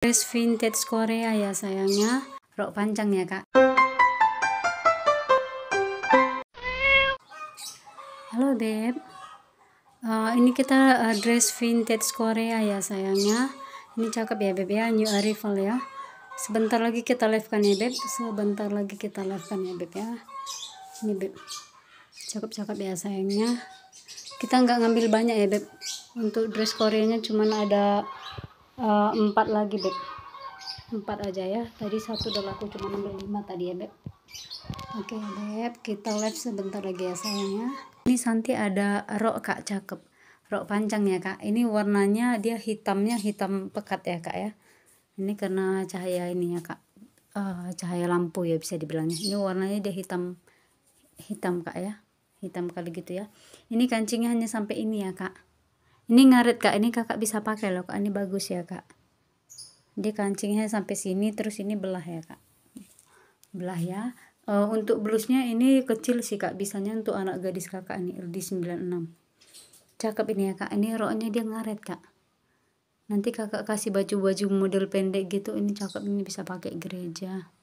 dress vintage Korea ya sayangnya rok panjang ya kak halo beb uh, ini kita uh, dress vintage Korea ya sayangnya ini cakep ya beb ya new arrival ya sebentar lagi kita live kan ya beb sebentar lagi kita live kan ya beb ya ini beb cakep-cakep ya sayangnya kita nggak ngambil banyak ya beb untuk dress Koreanya cuman ada uh, empat lagi beb empat aja ya tadi satu udah laku cuma ambil lima tadi ya beb oke okay, beb kita live sebentar lagi ya sayangnya ini Santi ada rok kak cakep rok panjang ya kak ini warnanya dia hitamnya hitam pekat ya kak ya ini karena cahaya ini ya kak uh, cahaya lampu ya bisa dibilangnya ini warnanya dia hitam hitam kak ya hitam kali gitu ya ini kancingnya hanya sampai ini ya kak ini ngaret kak ini kakak bisa pakai loh kak ini bagus ya kak dia kancingnya sampai sini terus ini belah ya kak belah ya uh, untuk blusnya ini kecil sih kak bisanya untuk anak gadis kakak ini LD96 cakep ini ya kak ini roknya dia ngaret kak nanti kakak kasih baju-baju model pendek gitu ini cakep ini bisa pakai gereja